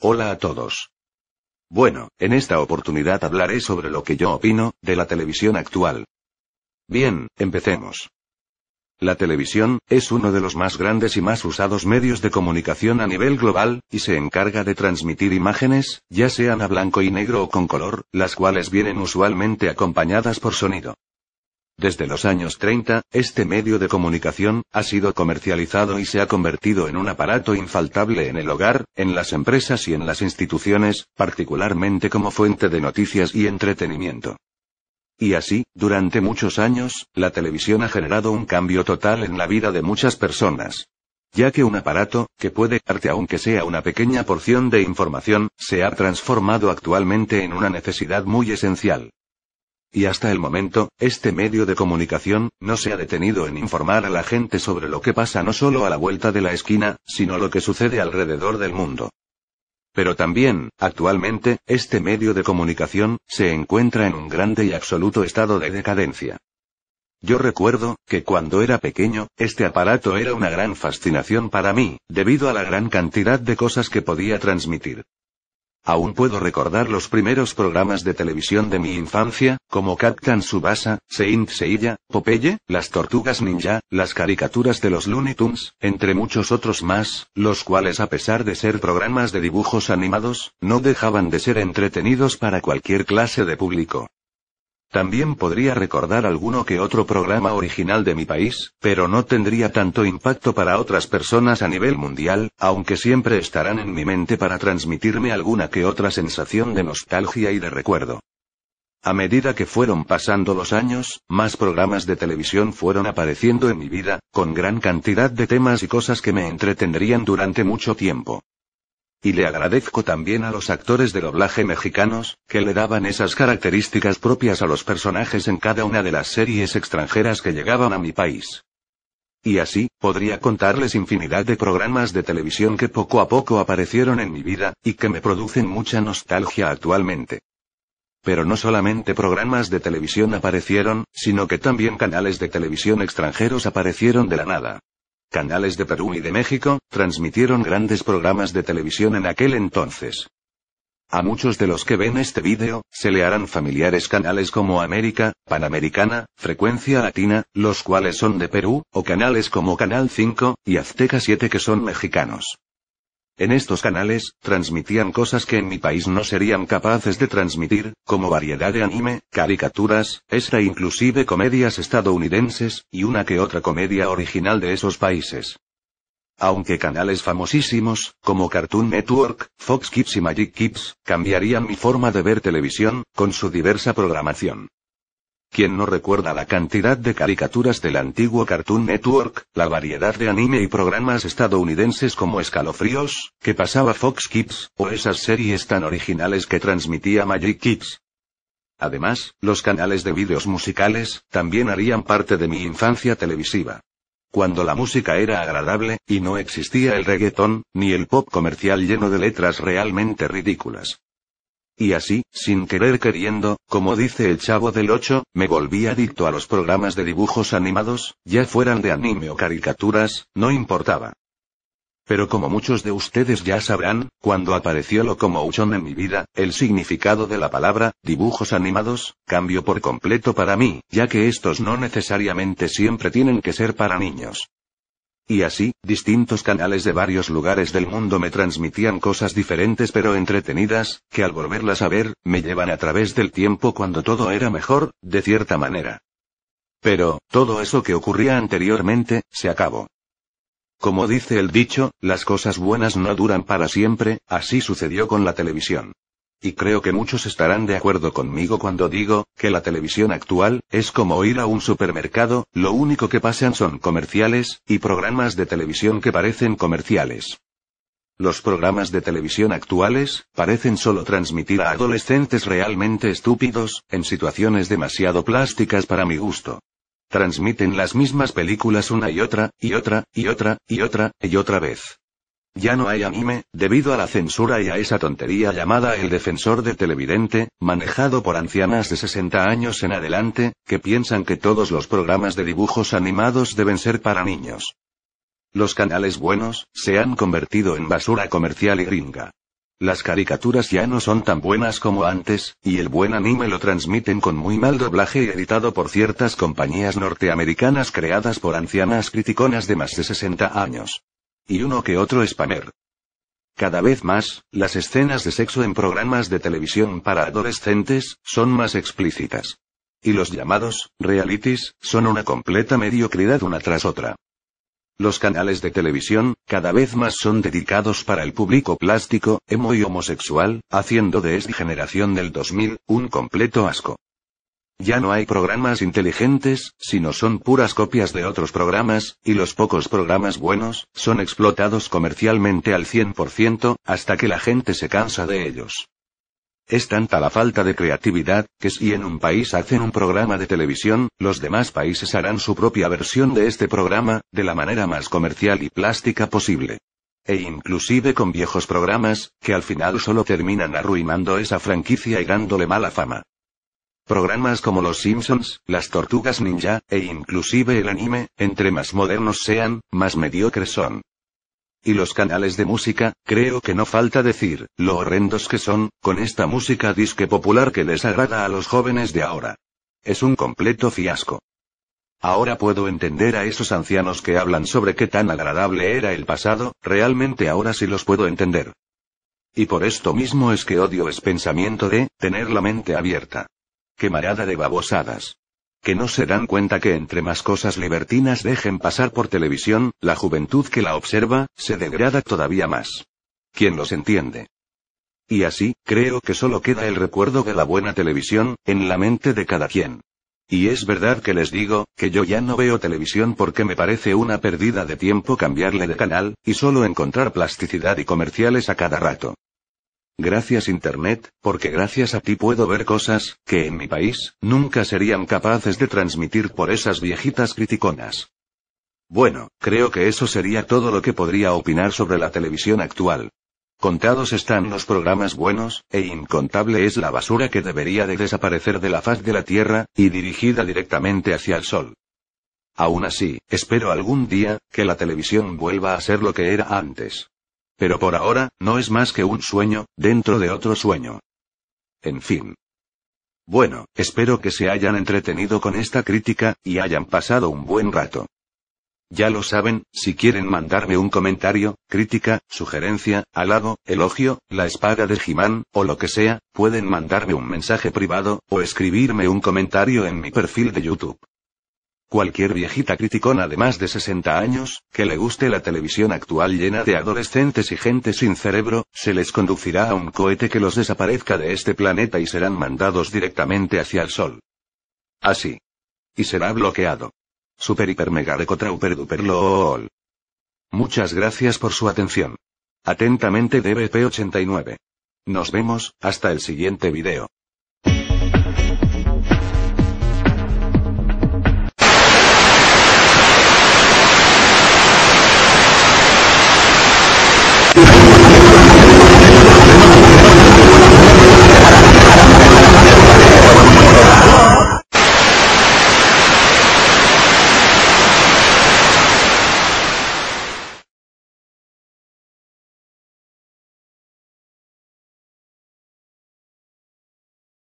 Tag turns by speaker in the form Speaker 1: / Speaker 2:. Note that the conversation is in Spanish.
Speaker 1: Hola a todos. Bueno, en esta oportunidad hablaré sobre lo que yo opino, de la televisión actual. Bien, empecemos. La televisión, es uno de los más grandes y más usados medios de comunicación a nivel global, y se encarga de transmitir imágenes, ya sean a blanco y negro o con color, las cuales vienen usualmente acompañadas por sonido. Desde los años 30, este medio de comunicación ha sido comercializado y se ha convertido en un aparato infaltable en el hogar, en las empresas y en las instituciones, particularmente como fuente de noticias y entretenimiento. Y así, durante muchos años, la televisión ha generado un cambio total en la vida de muchas personas. Ya que un aparato, que puede darte aunque sea una pequeña porción de información, se ha transformado actualmente en una necesidad muy esencial. Y hasta el momento, este medio de comunicación, no se ha detenido en informar a la gente sobre lo que pasa no solo a la vuelta de la esquina, sino lo que sucede alrededor del mundo. Pero también, actualmente, este medio de comunicación, se encuentra en un grande y absoluto estado de decadencia. Yo recuerdo, que cuando era pequeño, este aparato era una gran fascinación para mí, debido a la gran cantidad de cosas que podía transmitir. Aún puedo recordar los primeros programas de televisión de mi infancia, como Captain Subasa, Saint Seiya, Popeye, Las Tortugas Ninja, las caricaturas de los Looney Tunes, entre muchos otros más, los cuales a pesar de ser programas de dibujos animados, no dejaban de ser entretenidos para cualquier clase de público. También podría recordar alguno que otro programa original de mi país, pero no tendría tanto impacto para otras personas a nivel mundial, aunque siempre estarán en mi mente para transmitirme alguna que otra sensación de nostalgia y de recuerdo. A medida que fueron pasando los años, más programas de televisión fueron apareciendo en mi vida, con gran cantidad de temas y cosas que me entretendrían durante mucho tiempo. Y le agradezco también a los actores de doblaje mexicanos, que le daban esas características propias a los personajes en cada una de las series extranjeras que llegaban a mi país. Y así, podría contarles infinidad de programas de televisión que poco a poco aparecieron en mi vida, y que me producen mucha nostalgia actualmente. Pero no solamente programas de televisión aparecieron, sino que también canales de televisión extranjeros aparecieron de la nada canales de Perú y de México, transmitieron grandes programas de televisión en aquel entonces. A muchos de los que ven este vídeo, se le harán familiares canales como América, Panamericana, Frecuencia Latina, los cuales son de Perú, o canales como Canal 5, y Azteca 7 que son mexicanos. En estos canales, transmitían cosas que en mi país no serían capaces de transmitir, como variedad de anime, caricaturas, esta inclusive comedias estadounidenses, y una que otra comedia original de esos países. Aunque canales famosísimos, como Cartoon Network, Fox Kids y Magic Kids, cambiarían mi forma de ver televisión, con su diversa programación. ¿Quién no recuerda la cantidad de caricaturas del antiguo Cartoon Network, la variedad de anime y programas estadounidenses como Escalofríos, que pasaba Fox Kids, o esas series tan originales que transmitía Magic Kids? Además, los canales de vídeos musicales, también harían parte de mi infancia televisiva. Cuando la música era agradable, y no existía el reggaeton ni el pop comercial lleno de letras realmente ridículas. Y así, sin querer queriendo, como dice el chavo del 8, me volví adicto a los programas de dibujos animados, ya fueran de anime o caricaturas, no importaba. Pero como muchos de ustedes ya sabrán, cuando apareció lo como Locomotion en mi vida, el significado de la palabra, dibujos animados, cambió por completo para mí, ya que estos no necesariamente siempre tienen que ser para niños. Y así, distintos canales de varios lugares del mundo me transmitían cosas diferentes pero entretenidas, que al volverlas a ver, me llevan a través del tiempo cuando todo era mejor, de cierta manera. Pero, todo eso que ocurría anteriormente, se acabó. Como dice el dicho, las cosas buenas no duran para siempre, así sucedió con la televisión. Y creo que muchos estarán de acuerdo conmigo cuando digo, que la televisión actual, es como ir a un supermercado, lo único que pasan son comerciales, y programas de televisión que parecen comerciales. Los programas de televisión actuales, parecen solo transmitir a adolescentes realmente estúpidos, en situaciones demasiado plásticas para mi gusto. Transmiten las mismas películas una y otra, y otra, y otra, y otra, y otra vez. Ya no hay anime, debido a la censura y a esa tontería llamada el defensor de televidente, manejado por ancianas de 60 años en adelante, que piensan que todos los programas de dibujos animados deben ser para niños. Los canales buenos, se han convertido en basura comercial y gringa. Las caricaturas ya no son tan buenas como antes, y el buen anime lo transmiten con muy mal doblaje y editado por ciertas compañías norteamericanas creadas por ancianas criticonas de más de 60 años. Y uno que otro spammer. Cada vez más, las escenas de sexo en programas de televisión para adolescentes son más explícitas. Y los llamados realities son una completa mediocridad una tras otra. Los canales de televisión, cada vez más son dedicados para el público plástico, emo y homosexual, haciendo de esta generación del 2000 un completo asco. Ya no hay programas inteligentes, sino son puras copias de otros programas, y los pocos programas buenos, son explotados comercialmente al 100%, hasta que la gente se cansa de ellos. Es tanta la falta de creatividad, que si en un país hacen un programa de televisión, los demás países harán su propia versión de este programa, de la manera más comercial y plástica posible. E inclusive con viejos programas, que al final solo terminan arruinando esa franquicia y dándole mala fama. Programas como Los Simpsons, Las Tortugas Ninja, e inclusive el anime, entre más modernos sean, más mediocres son. Y los canales de música, creo que no falta decir, lo horrendos que son, con esta música disque popular que les agrada a los jóvenes de ahora. Es un completo fiasco. Ahora puedo entender a esos ancianos que hablan sobre qué tan agradable era el pasado, realmente ahora sí los puedo entender. Y por esto mismo es que odio ese pensamiento de, tener la mente abierta. Qué marada de babosadas. Que no se dan cuenta que entre más cosas libertinas dejen pasar por televisión, la juventud que la observa, se degrada todavía más. ¿Quién los entiende? Y así, creo que solo queda el recuerdo de la buena televisión, en la mente de cada quien. Y es verdad que les digo, que yo ya no veo televisión porque me parece una pérdida de tiempo cambiarle de canal, y solo encontrar plasticidad y comerciales a cada rato. Gracias Internet, porque gracias a ti puedo ver cosas, que en mi país, nunca serían capaces de transmitir por esas viejitas criticonas. Bueno, creo que eso sería todo lo que podría opinar sobre la televisión actual. Contados están los programas buenos, e incontable es la basura que debería de desaparecer de la faz de la Tierra, y dirigida directamente hacia el Sol. Aún así, espero algún día, que la televisión vuelva a ser lo que era antes. Pero por ahora, no es más que un sueño, dentro de otro sueño. En fin. Bueno, espero que se hayan entretenido con esta crítica, y hayan pasado un buen rato. Ya lo saben, si quieren mandarme un comentario, crítica, sugerencia, halago, elogio, la espada de Jimán, o lo que sea, pueden mandarme un mensaje privado, o escribirme un comentario en mi perfil de YouTube. Cualquier viejita criticona de más de 60 años, que le guste la televisión actual llena de adolescentes y gente sin cerebro, se les conducirá a un cohete que los desaparezca de este planeta y serán mandados directamente hacia el Sol. Así. Y será bloqueado. Super hiper mega recontrauper duper Muchas gracias por su atención. Atentamente DBP89. Nos vemos, hasta el siguiente video.